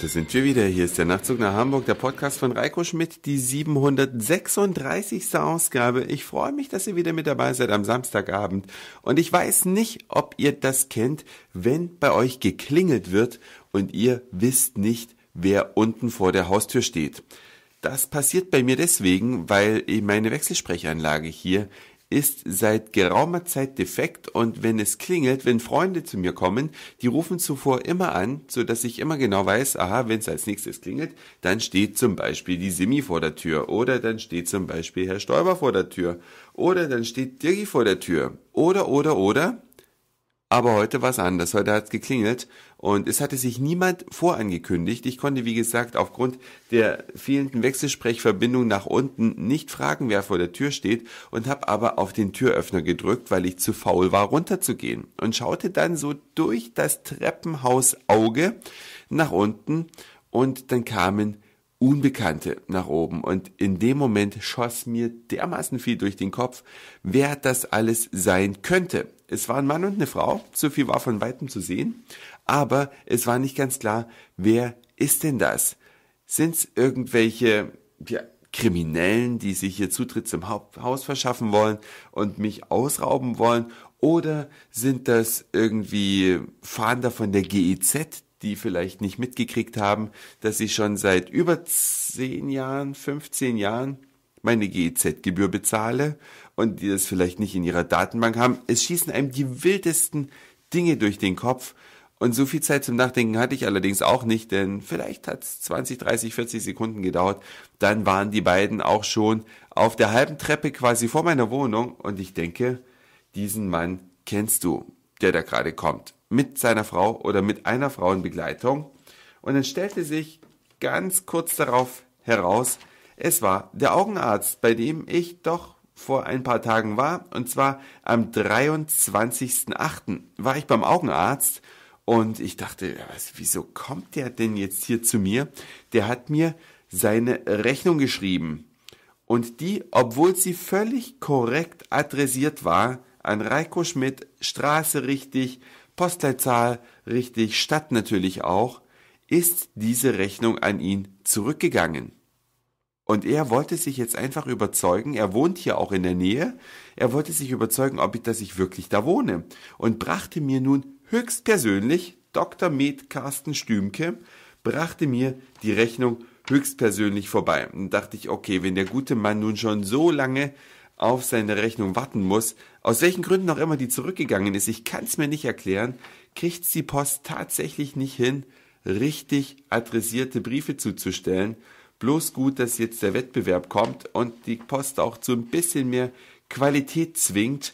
da sind wir wieder. Hier ist der Nachtzug nach Hamburg, der Podcast von Reiko Schmidt, die 736. Ausgabe. Ich freue mich, dass ihr wieder mit dabei seid am Samstagabend. Und ich weiß nicht, ob ihr das kennt, wenn bei euch geklingelt wird und ihr wisst nicht, wer unten vor der Haustür steht. Das passiert bei mir deswegen, weil meine Wechselsprechanlage hier ist seit geraumer Zeit defekt und wenn es klingelt, wenn Freunde zu mir kommen, die rufen zuvor immer an, so dass ich immer genau weiß, aha, wenn es als nächstes klingelt, dann steht zum Beispiel die Simi vor der Tür oder dann steht zum Beispiel Herr Stoiber vor der Tür oder dann steht Dirgi vor der Tür oder oder oder aber heute war es anders. Heute hat es geklingelt und es hatte sich niemand vorangekündigt. Ich konnte, wie gesagt, aufgrund der fehlenden Wechselsprechverbindung nach unten nicht fragen, wer vor der Tür steht und habe aber auf den Türöffner gedrückt, weil ich zu faul war, runterzugehen und schaute dann so durch das Treppenhausauge nach unten und dann kamen Unbekannte nach oben und in dem Moment schoss mir dermaßen viel durch den Kopf, wer das alles sein könnte es war ein Mann und eine Frau, so viel war von weitem zu sehen, aber es war nicht ganz klar, wer ist denn das? Sind's irgendwelche ja, Kriminellen, die sich hier Zutritt zum Haus verschaffen wollen und mich ausrauben wollen? Oder sind das irgendwie Fahnder von der GEZ, die vielleicht nicht mitgekriegt haben, dass sie schon seit über zehn Jahren, 15 Jahren meine GEZ-Gebühr bezahle und die das vielleicht nicht in ihrer Datenbank haben. Es schießen einem die wildesten Dinge durch den Kopf. Und so viel Zeit zum Nachdenken hatte ich allerdings auch nicht, denn vielleicht hat es 20, 30, 40 Sekunden gedauert. Dann waren die beiden auch schon auf der halben Treppe quasi vor meiner Wohnung und ich denke, diesen Mann kennst du, der da gerade kommt, mit seiner Frau oder mit einer Frauenbegleitung. Und dann stellte sich ganz kurz darauf heraus, es war der Augenarzt, bei dem ich doch vor ein paar Tagen war, und zwar am 23.08. war ich beim Augenarzt und ich dachte, was, wieso kommt der denn jetzt hier zu mir? Der hat mir seine Rechnung geschrieben. Und die, obwohl sie völlig korrekt adressiert war, an Reiko Schmidt, Straße richtig, Postleitzahl richtig, Stadt natürlich auch, ist diese Rechnung an ihn zurückgegangen. Und er wollte sich jetzt einfach überzeugen, er wohnt hier auch in der Nähe, er wollte sich überzeugen, ob ich, dass ich wirklich da wohne. Und brachte mir nun höchstpersönlich, Dr. Med Carsten Stümke, brachte mir die Rechnung höchstpersönlich vorbei. Und dachte ich, okay, wenn der gute Mann nun schon so lange auf seine Rechnung warten muss, aus welchen Gründen auch immer die zurückgegangen ist, ich kann es mir nicht erklären, kriegt's die Post tatsächlich nicht hin, richtig adressierte Briefe zuzustellen, Bloß gut, dass jetzt der Wettbewerb kommt und die Post auch zu ein bisschen mehr Qualität zwingt,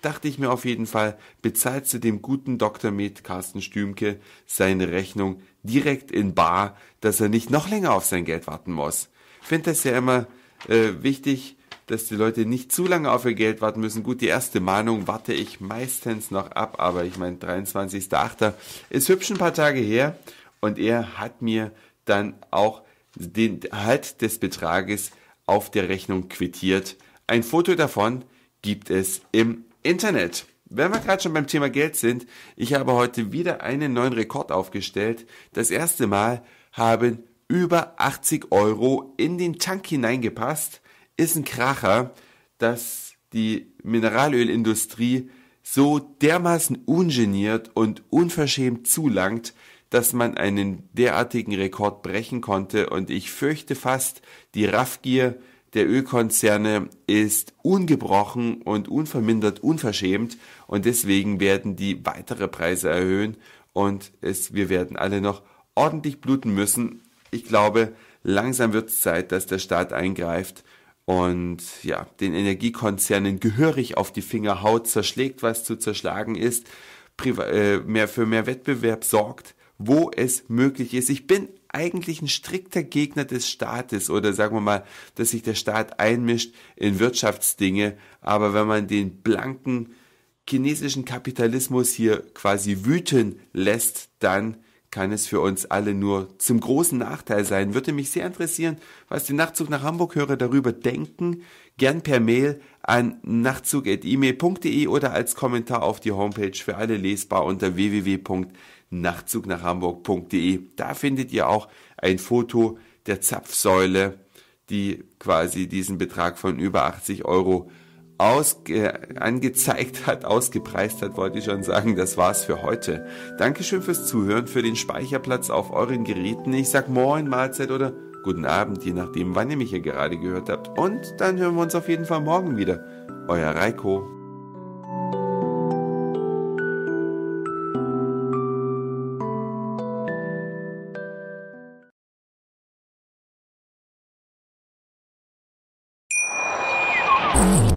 dachte ich mir auf jeden Fall, bezahlst du dem guten Dr. Med Carsten Stümke seine Rechnung direkt in bar, dass er nicht noch länger auf sein Geld warten muss. Finde das ja immer äh, wichtig, dass die Leute nicht zu lange auf ihr Geld warten müssen. Gut, die erste Mahnung warte ich meistens noch ab, aber ich meine, 23.8. ist hübsch ein paar Tage her und er hat mir dann auch den Erhalt des Betrages auf der Rechnung quittiert. Ein Foto davon gibt es im Internet. Wenn wir gerade schon beim Thema Geld sind, ich habe heute wieder einen neuen Rekord aufgestellt. Das erste Mal haben über 80 Euro in den Tank hineingepasst. Ist ein Kracher, dass die Mineralölindustrie so dermaßen ungeniert und unverschämt zulangt, dass man einen derartigen Rekord brechen konnte und ich fürchte fast, die Raffgier der Ölkonzerne ist ungebrochen und unvermindert unverschämt und deswegen werden die weitere Preise erhöhen und es, wir werden alle noch ordentlich bluten müssen. Ich glaube, langsam wird es Zeit, dass der Staat eingreift und ja, den Energiekonzernen gehörig auf die Finger haut, zerschlägt, was zu zerschlagen ist, Priva äh, mehr für mehr Wettbewerb sorgt wo es möglich ist. Ich bin eigentlich ein strikter Gegner des Staates oder sagen wir mal, dass sich der Staat einmischt in Wirtschaftsdinge. Aber wenn man den blanken chinesischen Kapitalismus hier quasi wüten lässt, dann kann es für uns alle nur zum großen Nachteil sein. Würde mich sehr interessieren, was die Nachtzug nach hamburg höre darüber denken. Gern per Mail an nachtzug.email.de oder als Kommentar auf die Homepage für alle lesbar unter www.nachtzug.de nachtzugnachhamburg.de. Da findet ihr auch ein Foto der Zapfsäule, die quasi diesen Betrag von über 80 Euro ausge angezeigt hat, ausgepreist hat, wollte ich schon sagen. Das war's für heute. Dankeschön fürs Zuhören, für den Speicherplatz auf euren Geräten. Ich sag Moin, Mahlzeit oder guten Abend, je nachdem, wann ihr mich hier gerade gehört habt. Und dann hören wir uns auf jeden Fall morgen wieder. Euer Reiko.